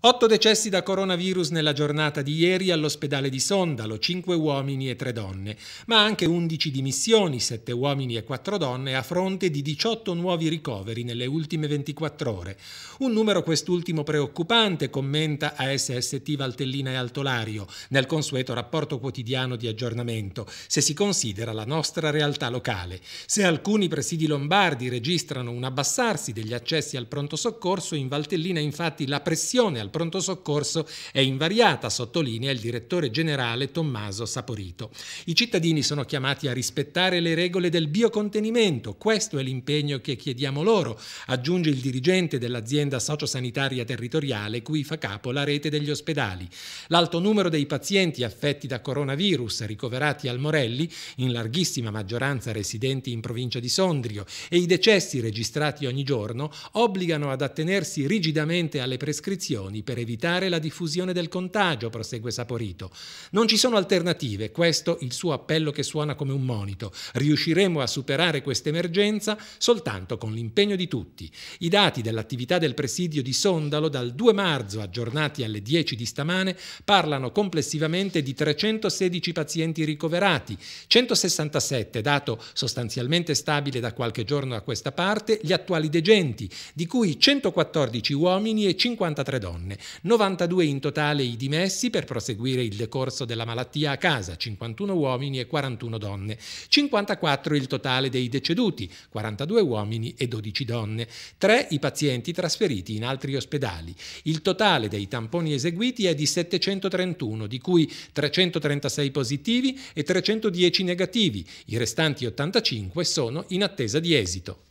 Otto decessi da coronavirus nella giornata di ieri all'ospedale di Sondalo, 5 uomini e 3 donne, ma anche 11 dimissioni, 7 uomini e 4 donne, a fronte di 18 nuovi ricoveri nelle ultime 24 ore. Un numero quest'ultimo preoccupante, commenta ASST Valtellina e Altolario, nel consueto rapporto quotidiano di aggiornamento, se si considera la nostra realtà locale. Se alcuni presidi lombardi registrano un abbassarsi degli accessi al pronto soccorso, in Valtellina infatti la pressione al al pronto soccorso è invariata, sottolinea il direttore generale Tommaso Saporito. I cittadini sono chiamati a rispettare le regole del biocontenimento, questo è l'impegno che chiediamo loro, aggiunge il dirigente dell'azienda sociosanitaria territoriale cui fa capo la rete degli ospedali. L'alto numero dei pazienti affetti da coronavirus ricoverati al Morelli, in larghissima maggioranza residenti in provincia di Sondrio, e i decessi registrati ogni giorno obbligano ad attenersi rigidamente alle prescrizioni tamponi per evitare la diffusione del contagio, prosegue Saporito. Non ci sono alternative, questo il suo appello che suona come un monito. Riusciremo a superare questa emergenza soltanto con l'impegno di tutti. I dati dell'attività del presidio di Sondalo dal 2 marzo, aggiornati alle 10 di stamane, parlano complessivamente di 316 pazienti ricoverati, 167 dato sostanzialmente stabile da qualche giorno a questa parte, gli attuali degenti, di cui 114 uomini e 53 donne donne, 92 in totale i dimessi per proseguire il decorso della malattia a casa, 51 uomini e 41 donne, 54 il totale dei deceduti, 42 uomini e 12 donne, 3 i pazienti trasferiti in altri ospedali. Il totale dei tamponi eseguiti è di 731, di cui 336 positivi e 310 negativi, i restanti 85 sono in attesa di esito.